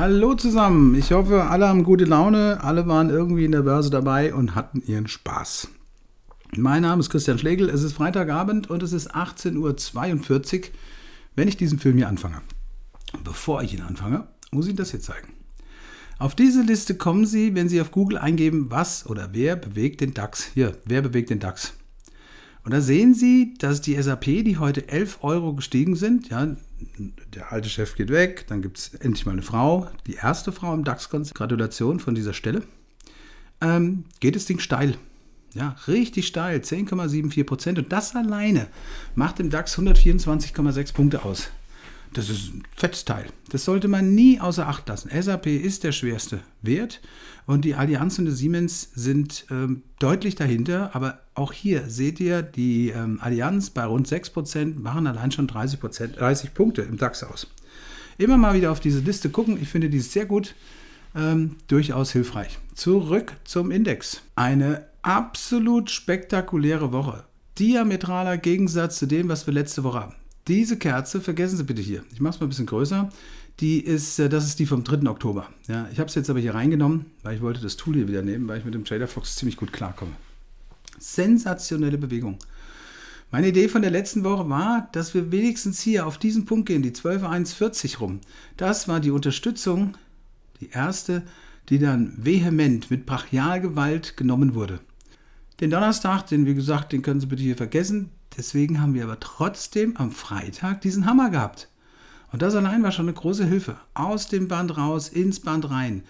Hallo zusammen, ich hoffe, alle haben gute Laune, alle waren irgendwie in der Börse dabei und hatten ihren Spaß. Mein Name ist Christian Schlegel, es ist Freitagabend und es ist 18.42 Uhr, wenn ich diesen Film hier anfange. Bevor ich ihn anfange, muss ich das hier zeigen. Auf diese Liste kommen Sie, wenn Sie auf Google eingeben, was oder wer bewegt den DAX. Hier, wer bewegt den DAX? Und da sehen Sie, dass die SAP, die heute 11 Euro gestiegen sind, ja, der alte Chef geht weg, dann gibt es endlich mal eine Frau, die erste Frau im DAX-Konzern, Gratulation von dieser Stelle, ähm, geht das Ding steil. Ja, richtig steil, 10,74 Prozent. Und das alleine macht im DAX 124,6 Punkte aus. Das ist ein fettes Teil. Das sollte man nie außer Acht lassen. SAP ist der schwerste Wert und die Allianz und die Siemens sind ähm, deutlich dahinter. Aber auch hier seht ihr, die ähm, Allianz bei rund 6% machen allein schon 30%, 30 Punkte im DAX aus. Immer mal wieder auf diese Liste gucken. Ich finde die sehr gut, ähm, durchaus hilfreich. Zurück zum Index. Eine absolut spektakuläre Woche. Diametraler Gegensatz zu dem, was wir letzte Woche haben. Diese Kerze, vergessen Sie bitte hier, ich mache es mal ein bisschen größer, die ist, äh, das ist die vom 3. Oktober. Ja, ich habe es jetzt aber hier reingenommen, weil ich wollte das Tool hier wieder nehmen, weil ich mit dem Trader Fox ziemlich gut klarkomme. Sensationelle Bewegung. Meine Idee von der letzten Woche war, dass wir wenigstens hier auf diesen Punkt gehen, die 12.140 rum. Das war die Unterstützung, die erste, die dann vehement mit Brachialgewalt genommen wurde. Den Donnerstag, den wie gesagt, den können Sie bitte hier vergessen, Deswegen haben wir aber trotzdem am Freitag diesen Hammer gehabt. Und das allein war schon eine große Hilfe. Aus dem Band raus, ins Band rein.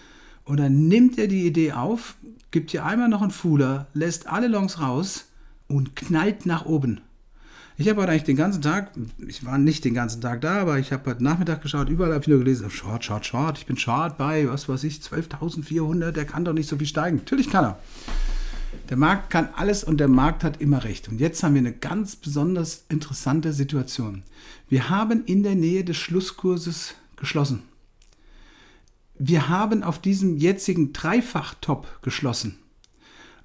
Und dann nimmt er die Idee auf, gibt hier einmal noch einen Fuhler, lässt alle Longs raus und knallt nach oben. Ich habe heute eigentlich den ganzen Tag, ich war nicht den ganzen Tag da, aber ich habe heute Nachmittag geschaut, überall habe ich nur gelesen, Short, Short, Short, ich bin Short bei, was weiß ich, 12.400, der kann doch nicht so viel steigen. Natürlich kann er. Der Markt kann alles und der Markt hat immer recht. Und jetzt haben wir eine ganz besonders interessante Situation. Wir haben in der Nähe des Schlusskurses geschlossen. Wir haben auf diesem jetzigen Dreifach-Top geschlossen.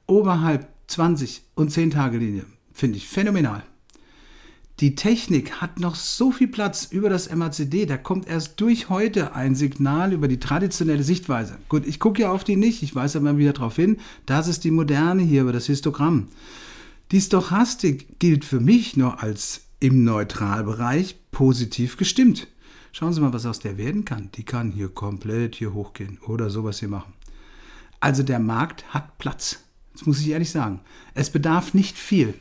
Oberhalb 20 und 10 Tage Linie. Finde ich phänomenal die Technik hat noch so viel Platz über das MACD. Da kommt erst durch heute ein Signal über die traditionelle Sichtweise. Gut, ich gucke ja auf die nicht, ich weise aber wieder darauf hin. Das ist die moderne hier über das Histogramm. Die Stochastik gilt für mich nur als im Neutralbereich positiv gestimmt. Schauen Sie mal, was aus der werden kann. Die kann hier komplett hier hochgehen oder sowas hier machen. Also der Markt hat Platz. Das muss ich ehrlich sagen. Es bedarf nicht viel.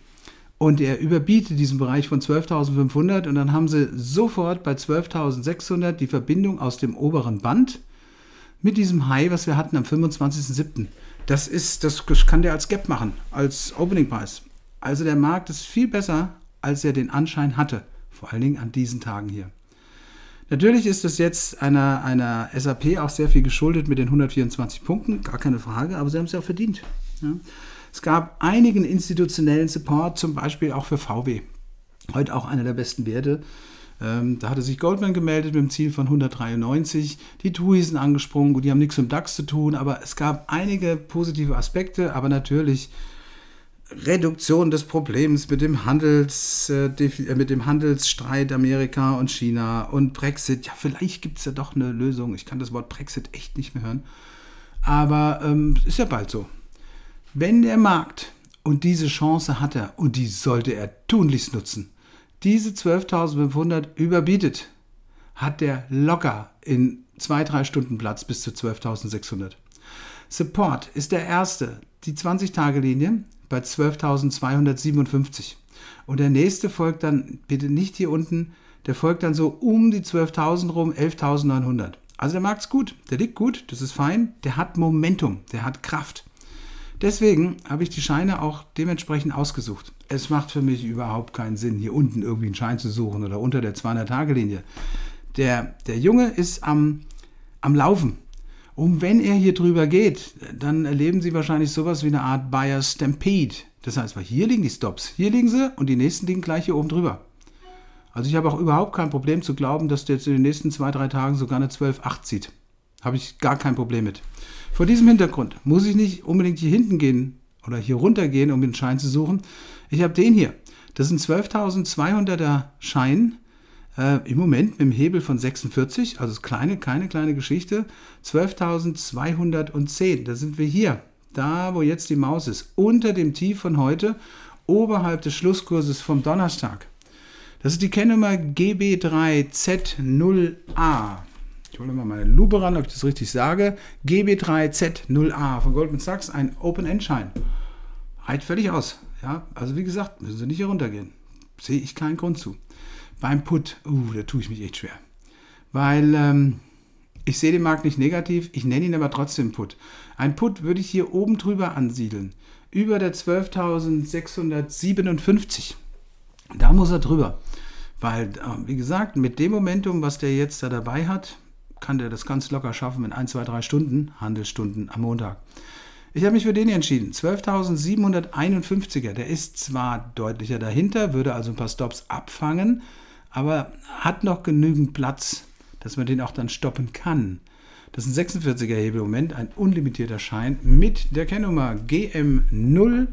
Und er überbietet diesen Bereich von 12.500 und dann haben sie sofort bei 12.600 die Verbindung aus dem oberen Band mit diesem High, was wir hatten am 25.07. Das ist, das kann der als Gap machen, als Opening Price. Also der Markt ist viel besser, als er den Anschein hatte. Vor allen Dingen an diesen Tagen hier. Natürlich ist das jetzt einer, einer SAP auch sehr viel geschuldet mit den 124 Punkten, gar keine Frage, aber sie haben es ja auch verdient. Ja. Es gab einigen institutionellen Support, zum Beispiel auch für VW. Heute auch einer der besten Werte. Ähm, da hatte sich Goldman gemeldet mit dem Ziel von 193. Die TUI sind angesprungen. Gut, die haben nichts mit dem DAX zu tun, aber es gab einige positive Aspekte. Aber natürlich Reduktion des Problems mit dem, Handels, äh, äh mit dem Handelsstreit Amerika und China und Brexit. Ja, vielleicht gibt es ja doch eine Lösung. Ich kann das Wort Brexit echt nicht mehr hören. Aber ähm, ist ja bald so. Wenn der Markt, und diese Chance hat er, und die sollte er tunlichst nutzen, diese 12.500 überbietet, hat der locker in zwei, drei Stunden Platz bis zu 12.600. Support ist der erste, die 20-Tage-Linie bei 12.257. Und der nächste folgt dann, bitte nicht hier unten, der folgt dann so um die 12.000 rum, 11.900. Also der Markt ist gut, der liegt gut, das ist fein, der hat Momentum, der hat Kraft. Deswegen habe ich die Scheine auch dementsprechend ausgesucht. Es macht für mich überhaupt keinen Sinn, hier unten irgendwie einen Schein zu suchen oder unter der 200-Tage-Linie. Der, der Junge ist am, am Laufen. Und wenn er hier drüber geht, dann erleben Sie wahrscheinlich sowas wie eine Art Buyer Stampede. Das heißt, weil hier liegen die Stops, hier liegen sie und die nächsten liegen gleich hier oben drüber. Also ich habe auch überhaupt kein Problem zu glauben, dass der jetzt in den nächsten zwei, drei Tagen sogar eine 12,8 zieht. Habe ich gar kein Problem mit. Vor diesem Hintergrund muss ich nicht unbedingt hier hinten gehen oder hier runter gehen, um den Schein zu suchen. Ich habe den hier. Das sind 12.200er Schein. Äh, Im Moment mit dem Hebel von 46, also kleine, keine kleine Geschichte. 12.210, da sind wir hier. Da, wo jetzt die Maus ist. Unter dem Tief von heute, oberhalb des Schlusskurses vom Donnerstag. Das ist die Kennnummer GB3Z0A ich hole mal meine Lupe ran, ob ich das richtig sage, GB3Z0A von Goldman Sachs, ein Open-End-Schein. Reicht völlig aus. Ja, also wie gesagt, müssen Sie nicht heruntergehen. Sehe ich keinen Grund zu. Beim Put, uh, da tue ich mich echt schwer. Weil ähm, ich sehe den Markt nicht negativ, ich nenne ihn aber trotzdem Put. Ein Put würde ich hier oben drüber ansiedeln. Über der 12.657. Da muss er drüber. Weil, äh, wie gesagt, mit dem Momentum, was der jetzt da dabei hat, kann der das ganz locker schaffen in 1, 2, 3 Stunden, Handelsstunden am Montag. Ich habe mich für den entschieden, 12.751er. Der ist zwar deutlicher dahinter, würde also ein paar Stops abfangen, aber hat noch genügend Platz, dass man den auch dann stoppen kann. Das ist ein 46er Hebel im Moment, ein unlimitierter Schein mit der Kennnummer GM0BHY.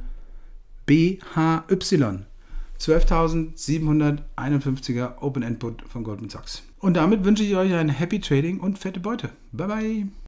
12.751er Open Endput von Goldman Sachs. Und damit wünsche ich euch ein Happy Trading und fette Beute. Bye bye.